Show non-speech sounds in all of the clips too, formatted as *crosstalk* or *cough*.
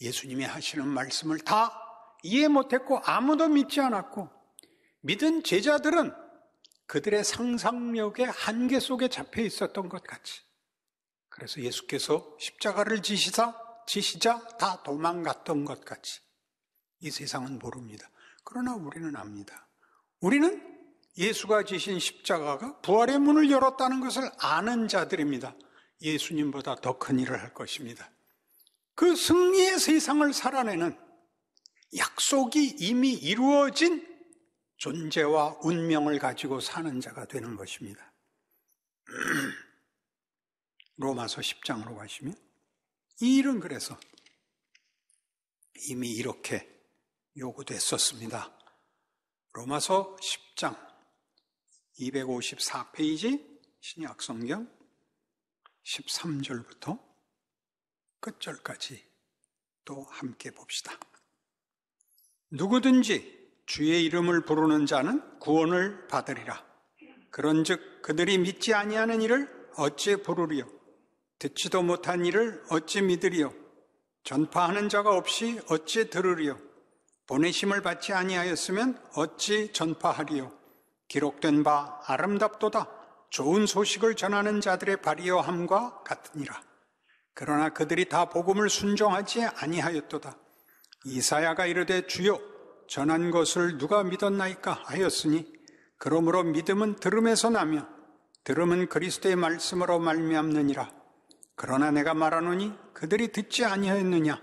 예수님이 하시는 말씀을 다 이해 못했고 아무도 믿지 않았고 믿은 제자들은 그들의 상상력의 한계 속에 잡혀 있었던 것 같이. 그래서 예수께서 십자가를 지시사, 지시자 다 도망갔던 것 같이. 이 세상은 모릅니다. 그러나 우리는 압니다. 우리는 예수가 지신 십자가가 부활의 문을 열었다는 것을 아는 자들입니다. 예수님보다 더 큰 일을 할 것입니다. 그 승리의 세상을 살아내는 약속이 이미 이루어진 존재와 운명을 가지고 사는 자가 되는 것입니다. *clears throat* 로마서 10장으로 가시면 이 일은 그래서 이미 이렇게 요구됐었습니다. 로마서 10장 254페이지 신약성경 13절부터 끝절까지 또 함께 봅시다. 누구든지 주의 이름을 부르는 자는 구원을 받으리라. 그런즉 그들이 믿지 아니하는 일을 어찌 부르리요? 듣지도 못한 일을 어찌 믿으리요? 전파하는 자가 없이 어찌 들으리요? 보내심을 받지 아니하였으면 어찌 전파하리요? 기록된 바 아름답도다. 좋은 소식을 전하는 자들의 발이여함과 같으니라. 그러나 그들이 다 복음을 순종하지 아니하였도다. 이사야가 이르되 주여 전한 것을 누가 믿었나이까 하였으니 그러므로 믿음은 들음에서 나며 들음은 그리스도의 말씀으로 말미암느니라. 그러나 내가 말하노니 그들이 듣지 아니하였느냐?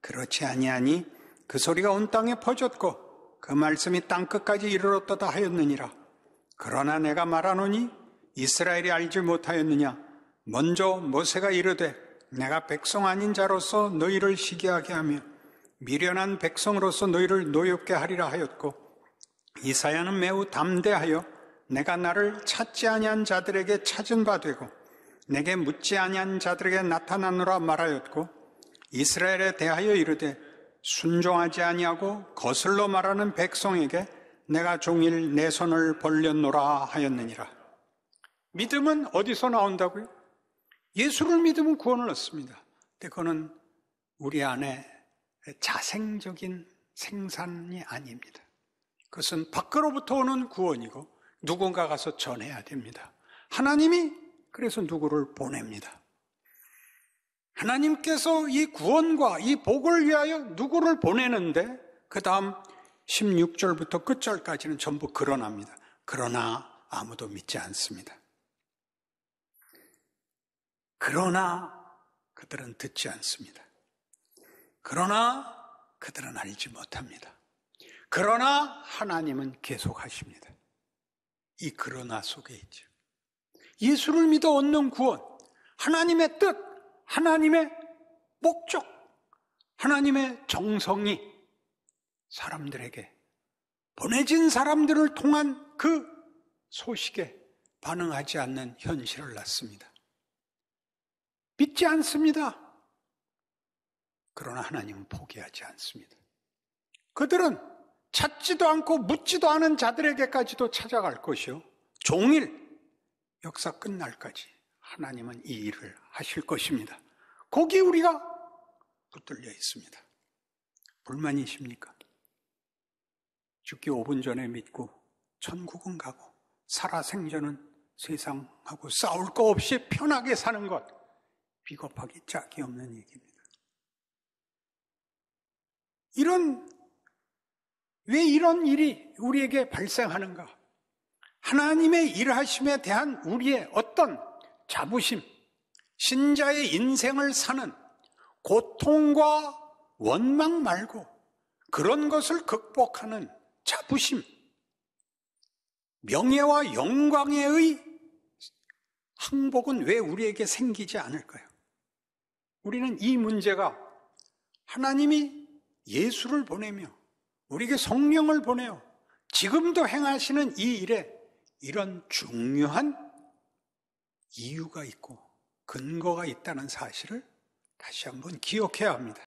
그렇지 아니하니 그 소리가 온 땅에 퍼졌고 그 말씀이 땅 끝까지 이르렀다 하였느니라. 그러나 내가 말하노니 이스라엘이 알지 못하였느냐? 먼저 모세가 이르되 내가 백성 아닌 자로서 너희를 시기하게 하며 미련한 백성으로서 너희를 노엽게 하리라 하였고 이사야는 매우 담대하여 내가 나를 찾지 아니한 자들에게 찾은 바 되고 내게 묻지 아니한 자들에게 나타나노라 말하였고 이스라엘에 대하여 이르되 순종하지 아니하고 거슬러 말하는 백성에게 내가 종일 내 손을 벌렸노라 하였느니라. 믿음은 어디서 나온다고요? 예수를 믿으면 구원을 얻습니다. 근데 그거는 우리 안에 자생적인 생산이 아닙니다. 그것은 밖으로부터 오는 구원이고 누군가 가서 전해야 됩니다. 하나님이 그래서 누구를 보냅니다. 하나님께서 이 구원과 이 복을 위하여 누구를 보내는데 그 다음 16절부터 끝절까지는 전부 그러나니다 그러나 아무도 믿지 않습니다. 그러나 그들은 듣지 않습니다. 그러나 그들은 알지 못합니다. 그러나 하나님은 계속하십니다. 이 그러나 속에 있죠. 예수를 믿어 얻는 구원, 하나님의 뜻, 하나님의 목적, 하나님의 정성이 사람들에게 보내진 사람들을 통한 그 소식에 반응하지 않는 현실을 낳습니다. 믿지 않습니다. 그러나 하나님은 포기하지 않습니다. 그들은 찾지도 않고 묻지도 않은 자들에게까지도 찾아갈 것이요. 종일 역사 끝날까지 하나님은 이 일을 하실 것입니다. 거기 우리가 붙들려 있습니다. 불만이십니까? 죽기 5분 전에 믿고 천국은 가고 살아생전은 세상하고 싸울 거 없이 편하게 사는 것. 비겁하기 짝이 없는 얘기입니다. 이런, 왜 이런 일이 우리에게 발생하는가? 하나님의 일하심에 대한 우리의 어떤 자부심, 신자의 인생을 사는 고통과 원망 말고 그런 것을 극복하는 자부심, 명예와 영광의 항복은 왜 우리에게 생기지 않을까요? 우리는 이 문제가 하나님이 예수를 보내며 우리에게 성령을 보내어 지금도 행하시는 이 일에 이런 중요한 이유가 있고 근거가 있다는 사실을 다시 한번 기억해야 합니다.